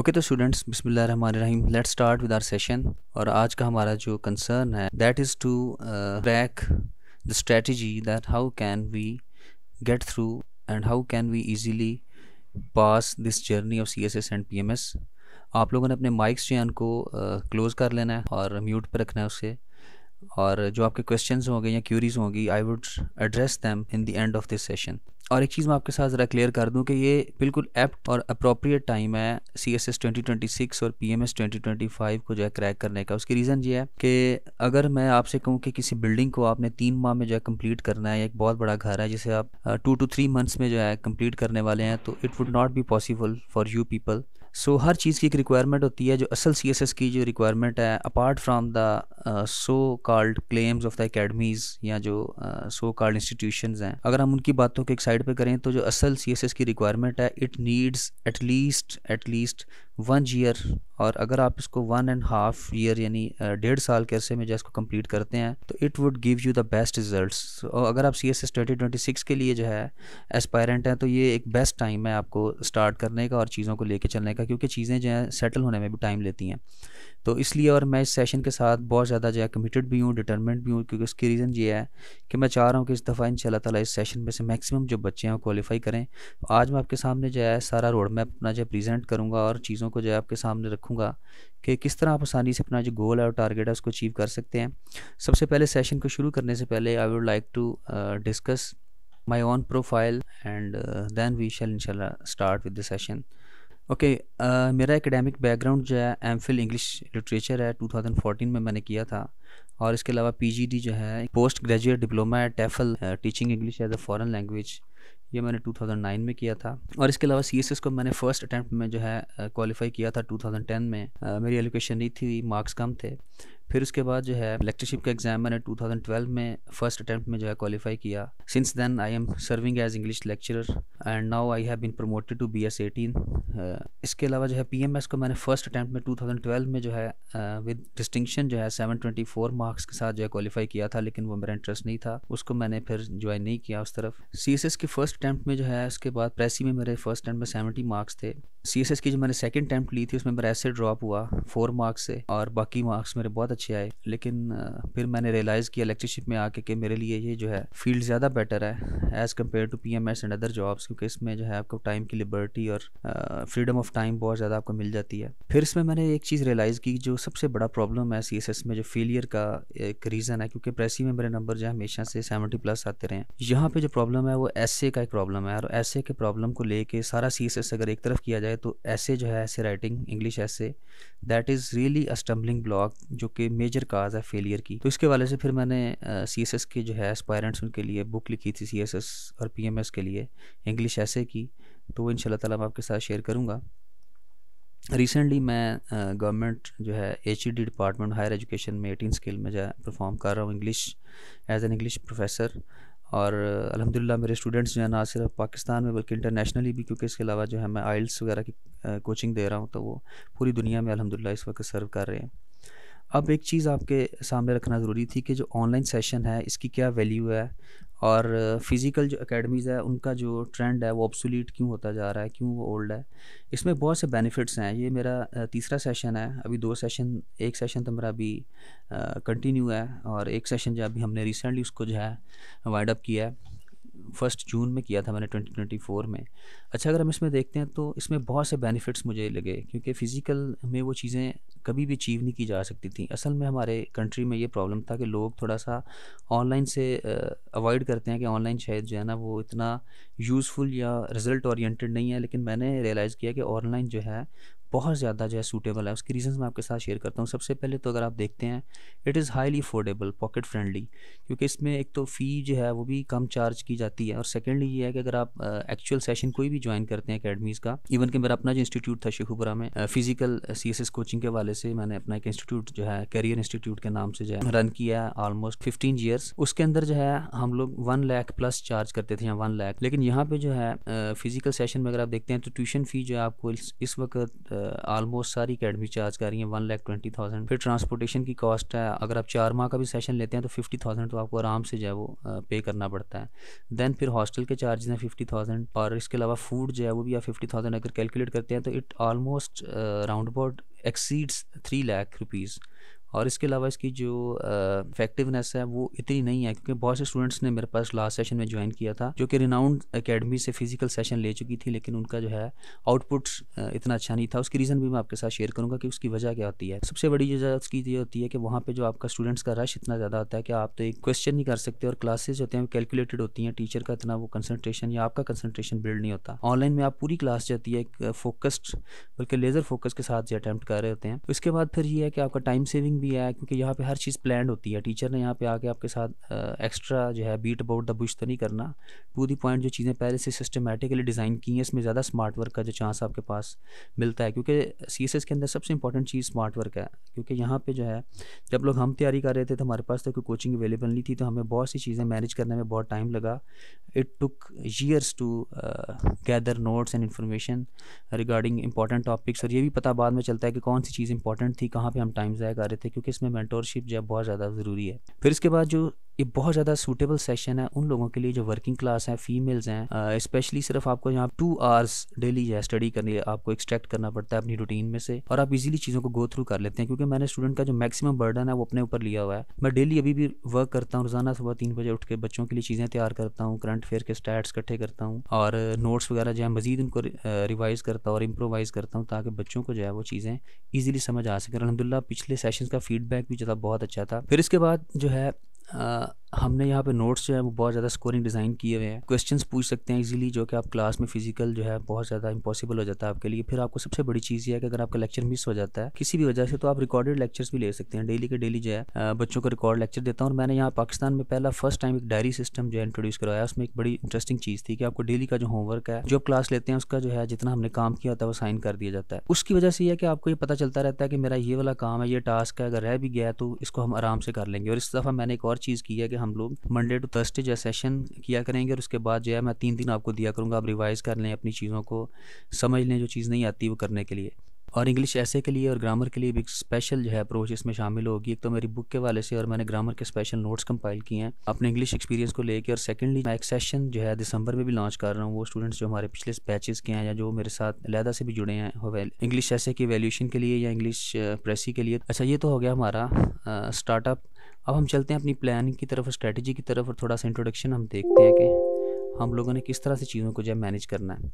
okay तो students बिस्मिल्लाह रहमान स्टार्ट विद आर सेशन और आज का हमारा जो कंसर्न है that is to track the strategy that how can we get through and how can we easily pass this journey of C S S and P M S आप लोगों ने अपने माइक्स जो है उनको क्लोज़ uh, कर लेना है और म्यूट पर रखना है उसे और जो आपके क्वेश्चन होंगे या क्यूरीज होंगी I would address them in the end of this session और एक चीज़ मैं आपके साथ ज़रा क्लियर कर दूं कि ये बिल्कुल एप्ट और अप्रोप्रिएट टाइम है C S S twenty twenty six और P M S twenty twenty five को जो है क्रैक करने का उसकी रीज़न ये है कि अगर मैं आपसे कहूँ कि किसी बिल्डिंग को आपने तीन माह में जो है कम्प्लीट करना है एक बहुत बड़ा घर है जिसे आप टू टू थ्री मंथ्स में जो है कम्प्लीट करने वाले हैं तो it would not be possible for you people so हर चीज़ की एक रिक्वायरमेंट होती है जो असल सी एस एस की जो रिक्वायरमेंट है apart from the so called claims of the academies या जो सो कॉल्ड इंस्टीट्यूशन हैं अगर हम उनकी बातों के एक साइड पर करें तो जो असल सी एस एस की रिक्वायरमेंट है it needs at least at least one year और अगर आप इसको वन एंड हाफ ईयर यानी डेढ़ साल के अरसे में जो इसको कंप्लीट करते हैं तो it would give you the best results और अगर आप C S S twenty twenty six के लिए जो है एस्पायरेंट हैं तो ये एक बेस्ट टाइम है आपको स्टार्ट करने का और चीज़ों को लेके चलने का क्योंकि चीज़ें जो हैं सेटल होने में भी टाइम लेती हैं तो इसलिए और मैं इस सेशन के साथ बहुत ज़्यादा जो है कमिटेड भी हूँ डिटर्मेंट भी हूँ क्योंकि उसकी रीज़न ये है कि मैं चाह रहा हूँ कि इस दफ़ा इन तला इस सेशन में से मैक्सिमम जो बच्चे हैं वो क्वालिफाई करें तो आज मैं आपके सामने जो है सारा रोड मैप अपना जो है प्रजेंट करूँगा और चीज़ों को जो है आपके सामने रखूँगा कि किस तरह आप आसानी से अपना जो गोल है और टारगेट है उसको अचीव कर सकते हैं सबसे पहले सेशन को शुरू करने से पहले I would like to discuss my own profile and then we shall in start with the session okay okay, uh, मेरा एकेडमिक बैकग्राउंड जो है एम फिल इंग्लिश लिटरेचर है 2014 में मैंने किया था और इसके अलावा पीजीडी जो है पोस्ट ग्रेजुएट डिप्लोमा है TEFL teaching English as a foreign language ये मैंने 2009 में किया था और इसके अलावा सी को मैंने फर्स्ट अटैम्प्ट में जो है क्वालिफाई uh, किया था 2010 में uh, मेरी एलोकेशन नहीं थी मार्क्स कम थे फिर उसके बाद जो है लेक्चरशिप का एग्ज़ाम मैंने 2012 में फर्स्ट अटैम्प्ट में जो है क्वालिफाई किया since then I am serving as English lecturer and now I have been promoted to be S eighteen इसके अलावा जो है पी एम एस को मैंने फर्स्ट अटैम्प्ट में 2012 में जो है विद uh, डिस्टिंक्शन जो है 724 मार्क्स के साथ जो है क्वालिफाई किया था लेकिन वो मेरा इंटरेस्ट नहीं था उसको मैंने फिर ज्वाइन नहीं किया उस तरफ सी एस एस के फर्स्ट अटैम्प्ट में जो है उसके बाद प्रेसी में मेरे फर्स्ट अटैम्प्ट में सेवेंटी मार्क्स थे सी एस एस की जो मैंने सेकेंड अटैम्प्ट ली थी उसमें मेरा ऐसे ड्रॉप हुआ फोर मार्क्स से और बाकी मार्क्स मेरे बहुत अच्छे आए लेकिन फिर मैंने रियलाइज़ किया लेक्चरशिप में आके कि मेरे लिए ये जो है फील्ड ज़्यादा बेटर है as compare to P M S and other jobs क्योंकि इसमें जो है आपको टाइम की लिबर्टी और फ्रीडम ऑफ टाइम बहुत ज़्यादा आपको मिल जाती है फिर इसमें मैंने एक चीज़ रियलाइज़ की जो सबसे बड़ा प्रॉब्लम है सी एस एस में जो फेलियर का एक रीज़न है क्योंकि प्रेसी में मेरे नंबर जो है हमेशा से सेवेंटी प्लस आते रहे हैं यहाँ पर जो प्रॉब्लम है वो ऐसे का एक प्रॉब्लम है और ऐसे के प्रॉब्लम को लेकर सारा सी एस एस अगर एक तरफ किया जाए है तो ऐसे जो है ऐसे राइटिंग इंग्लिश ऐसे that is really a stumbling block जो कि मेजर काज है फेलियर की तो इसके वाले से फिर मैंने सी एस एस के जो है एस्पायरेंट्स उनके लिए बुक लिखी थी सी एस एस और पी एम एस के लिए इंग्लिश ऐसे की तो इन शाला ताला मैं आपके साथ शेयर करूँगा रिसेंटली मैं गवर्नमेंट जो है H E D department higher education में एटीन स्केल में जो परफॉर्म कर रहा हूँ English as an English professor और अलहमदिल्ला मेरे स्टूडेंट्स जो है ना सिर्फ पाकिस्तान में बल्कि इंटरनेशनली भी क्योंकि इसके अलावा जो है मैं आइल्स वगैरह की कोचिंग दे रहा हूँ तो वो पूरी दुनिया में अलहमदिल्ला इस वक्त सर्व कर रहे हैं अब एक चीज़ आपके सामने रखना ज़रूरी थी कि जो ऑनलाइन सेशन है इसकी क्या वैल्यू है और फिज़िकल जो अकेडमीज़ है उनका जो ट्रेंड है वो ऑब्सोलीट क्यों होता जा रहा है क्यों वो ओल्ड है इसमें बहुत से बेनिफिट्स हैं ये मेरा तीसरा सेशन है अभी दो सेशन एक सेशन तो मेरा अभी कंटिन्यू है और एक सेशन जो अभी हमने रिसेंटली उसको जो है वाइडअप किया है फर्स्ट जून में किया था मैंने 2024 में अच्छा अगर हम इसमें देखते हैं तो इसमें बहुत से बेनिफिट्स मुझे लगे क्योंकि फ़िज़िकल में वो चीज़ें कभी भी अचीव नहीं की जा सकती थी असल में हमारे कंट्री में ये प्रॉब्लम था कि लोग थोड़ा सा ऑनलाइन से अवॉइड करते हैं कि ऑनलाइन शायद जो है ना वो इतना यूज़फुल या रिज़ल्ट ओरिएंटेड नहीं है लेकिन मैंने रियलाइज़ किया कि ऑनलाइन जो है बहुत ज़्यादा जो है सूटेबल है उसकी रीजंस मैं आपके साथ शेयर करता हूँ सबसे पहले तो अगर आप देखते हैं it is highly affordable pocket friendly क्योंकि इसमें एक तो फ़ी जो है वो भी कम चार्ज की जाती है और सेकेंडली ये है कि अगर आप एक्चुअल सेशन कोई भी ज्वाइन करते हैं अकेडमीज़ का इवन कि मेरा अपना जो इंस्टीट्यूट था शेखुपुरा में physical C S S coaching के वाले से मैंने अपना एक इंस्टीट्यूट जो है करियर इंस्टीट्यूट के नाम से जो है रन किया है ऑलमोस्ट फिफ्टीन ईयर्स उसके अंदर जो है हम लोग वन लैख प्लस चार्ज करते थे या वन लाख लेकिन यहाँ पे जो है फिजिकल सेशन में अगर आप देखते हैं तो ट्यूशन फ़ी जो है आपको इस वक्त आलमोस्ट सारी अकेडमी चार्ज कर रही है वन लाख ट्वेंटी थाउजेंड फिर ट्रांसपोर्टेशन की कॉस्ट है अगर आप चार माह का भी सेशन लेते हैं तो फिफ्टी थाउजेंड तो आपको आराम से जो है वो पे करना पड़ता है दैन फिर हॉस्टल के चार्जेज हैं फिफ्टी थाउजेंड और इसके अलावा फूड जो है वो भी आप फिफ्टी थाउजेंड अगर कैलकुलेट करते हैं तो it almost round about exceeds three lakh rupees और इसके अलावा इसकी जो इफेक्टिवनेस है वो इतनी नहीं है क्योंकि बहुत से स्टूडेंट्स ने मेरे पास लास्ट सेशन में ज्वाइन किया था जो कि रिनाउंड अकेडमी से फिजिकल सेशन ले चुकी थी लेकिन उनका जो है आउटपुट इतना अच्छा नहीं था उसकी रीज़न भी मैं आपके साथ शेयर करूँगा कि उसकी वजह क्या होती है सबसे बड़ी वजह उसकी ये होती है कि वहाँ पर जो आपका स्टूडेंट्स का रश इतना ज़्यादा होता है कि आप तो एक क्वेश्चन नहीं कर सकते और क्लासेज होते हैं कैलकुलेटेड होती हैं टीचर का इतना वो कंसनट्रेशन या आपका कंसनट्रेशन बिल्ड नहीं होता ऑनलाइन में आप पूरी क्लास जाती है एक फोकस्ड बल्कि लेज़र फोकस के साथ जो अटैम्प्ट कर रहे होते हैं उसके बाद फिर ये है कि आपका टाइम सेविंग भी है क्योंकि यहाँ पे हर चीज़ प्लान होती है टीचर ने यहाँ पे आके आपके साथ एक्स्ट्रा जो है बीट अबाउट द बुश तो नहीं करना टू दी पॉइंट जो चीज़ें पहले से सिस्टमेटिकली डिज़ाइन की हैं इसमें ज़्यादा स्मार्ट वर्क का जो चांस आपके पास मिलता है क्योंकि सी के अंदर सबसे इंपॉर्टेंट चीज़ स्मार्ट वर्क है क्योंकि यहाँ पर जो है जब लोग हम तैयारी कर रहे थे तो हमारे पास तो कोई कोचिंग अवेलेबल नहीं थी तो हमें बहुत सी चीज़ें मैनेज करने में बहुत टाइम लगा it took years to gather notes and information regarding important topics और ये भी पता बाद में चलता है कि कौन सी चीज़ इंपॉर्टेंट थी कहाँ पर हम टाइम ज़ाया कर रहे थे क्योंकि इसमें मैंटोरशिप जो है बहुत ज़्यादा ज़रूरी है फिर इसके बाद जो ये बहुत ज़्यादा सूटेबल सेशन है उन लोगों के लिए जो वर्किंग क्लास हैं फीमेल्स हैं स्पेशली सिर्फ आपको यहाँ टू आवर्स डेली जो है स्टडी करने लिए आपको एक्सट्रैक्ट करना पड़ता है अपनी रूटीन में से और आप इजीली चीज़ों को गो थ्रू कर लेते हैं क्योंकि मैंने स्टूडेंट का जो मैक्सिमम बर्डन है वो अपने ऊपर लिया हुआ है मैं डेली अभी भी वर्क करता हूँ रोजाना सुबह तीन बजे उठ के बच्चों के लिए चीज़ें तैयार करता हूँ करंट अफेयर के स्टैट्स इकट्ठे करता हूँ और नोट्स वगैरह जो है मजीद उनको रिवाइज़ करता हूँ और इम्प्रोवाइज़ करता हूँ ताकि बच्चों को जो है वो चीज़ें ईजिली समझ आ सके अलहमदिल्ला पिछले सेशन का फीडबैक भी ज़्यादा बहुत अच्छा था फिर इसके बाद जो है 啊。हमने यहाँ पे नोट्स जो है वो बहुत ज़्यादा स्कोरिंग डिज़ाइन किए हुए हैं क्वेश्चंस पूछ सकते हैं इजीली जो कि आप क्लास में फिजिकल जो है बहुत ज़्यादा इंपॉसिबल हो जाता है आपके लिए फिर आपको सबसे बड़ी चीज़ है कि अगर आपका लेक्चर मिस हो जाता है किसी भी वजह से तो आप रिकॉर्डेड लेक्चर्स भी ले सकते हैं डेली के डेली जो है बच्चों को रिकॉर्ड लेक्चर देता हूँ और मैंने यहाँ पाकिस्तान में पहला फर्स्ट टाइम एक डायरी सिस्टम जो है इंट्रोड्यूस करवाया उसमें एक बड़ी इंटरेस्टिंग चीज़ थी कि आपको डेली का जो होमवर्क है जो क्लास लेते हैं उसका जो है जितना हमने काम किया होता है वो साइन कर दिया जाता है उसकी वजह से यह कि आपको ये पता चलता रहता है कि मेरा ये वाला काम है ये टास्क है अगर रह भी गया तो इसको हम आराम से कर लेंगे और इस दफ़ा मैंने एक और चीज़ की है कि हम लोग मंडे टू थर्सडे जो सेशन किया करेंगे और उसके बाद जो है मैं तीन दिन आपको दिया करूँगा आप रिवाइज़ कर लें अपनी चीज़ों को समझ लें जो चीज़ नहीं आती वो करने के लिए और इंग्लिश ऐसे के लिए और ग्रामर के लिए भी स्पेशल जो है अप्रोच इसमें शामिल होगी एक तो मेरी बुक के वाले से और मैंने ग्रामर के स्पेशल नोट्स कंपाइल किए हैं अपने इंग्लिश एक्सपीरियंस को लेकर और सेकंडली मैं एक सेशन जो है दिसंबर में भी लॉन्च कर रहा हूँ वो स्टूडेंट्स जो हमारे पिछले बैचेज के हैं या जो मेरे साथ लहदा से भी जुड़े हैं इंग्लिश ऐसे की वैल्यूशन के लिए या इंग्लिश प्रेसी के लिए अच्छा ये तो हो गया हमारा स्टार्टअप अब हम चलते हैं अपनी प्लानिंग की तरफ स्ट्रेटजी की तरफ और थोड़ा सा इंट्रोडक्शन हम देखते हैं कि हम लोगों ने किस तरह से चीज़ों को जो मैनेज करना है